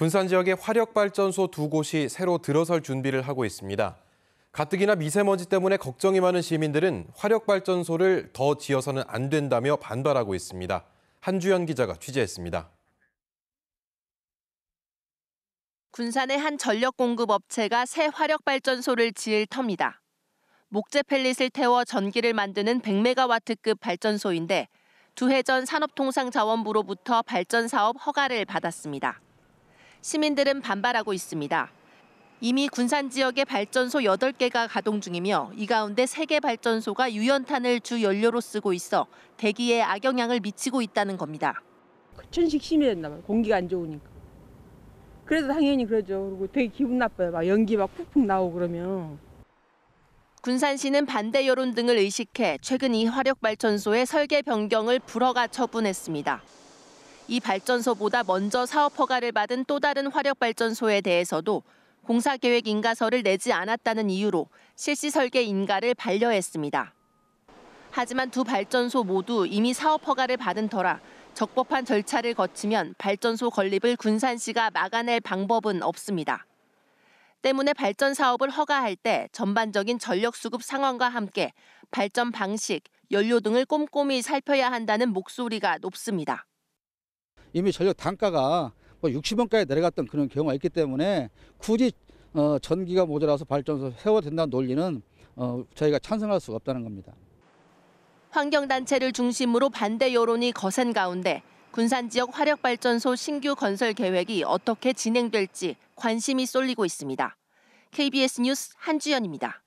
군산 지역의 화력발전소 두 곳이 새로 들어설 준비를 하고 있습니다. 가뜩이나 미세먼지 때문에 걱정이 많은 시민들은 화력발전소를 더 지어서는 안 된다며 반발하고 있습니다. 한주연 기자가 취재했습니다. 군산의 한 전력 공급 업체가 새 화력발전소를 지을 터입니다. 목재 펠릿을 태워 전기를 만드는 100메가와트급 발전소인데 두해전 산업통상자원부로부터 발전 사업 허가를 받았습니다. 시민들은 반발하고 있습니다. 이미 군산 지역의 발전소 8개가 가동 중이며 이 가운데 3개 발전소가 유연탄을 주 연료로 쓰고 있어 대기에 악영향을 미치고 있다는 겁니다. 천식 심해졌나 봐요. 공기가 안 좋으니까. 그래서 당연히 그러죠. 그리고 되게 기분 나빠요. 막 연기 막 푹푹 나오고 그러면. 군산시는 반대 여론 등을 의식해 최근 이 화력발전소의 설계 변경을 불허가 처분했습니다. 이 발전소보다 먼저 사업 허가를 받은 또 다른 화력발전소에 대해서도 공사계획 인가서를 내지 않았다는 이유로 실시 설계 인가를 반려했습니다. 하지만 두 발전소 모두 이미 사업 허가를 받은 터라 적법한 절차를 거치면 발전소 건립을 군산시가 막아낼 방법은 없습니다. 때문에 발전 사업을 허가할 때 전반적인 전력 수급 상황과 함께 발전 방식, 연료 등을 꼼꼼히 살펴야 한다는 목소리가 높습니다. 이미 전력 단가가 뭐 60원까지 내려갔던 그런 경우가 있기 때문에 굳이 어, 전기가 모자라서 발전소 세워야 된다는 논리는 어, 저희가 찬성할 수가 없다는 겁니다. 환경단체를 중심으로 반대 여론이 거센 가운데 군산 지역 화력발전소 신규 건설 계획이 어떻게 진행될지 관심이 쏠리고 있습니다. KBS 뉴스 한주연입니다.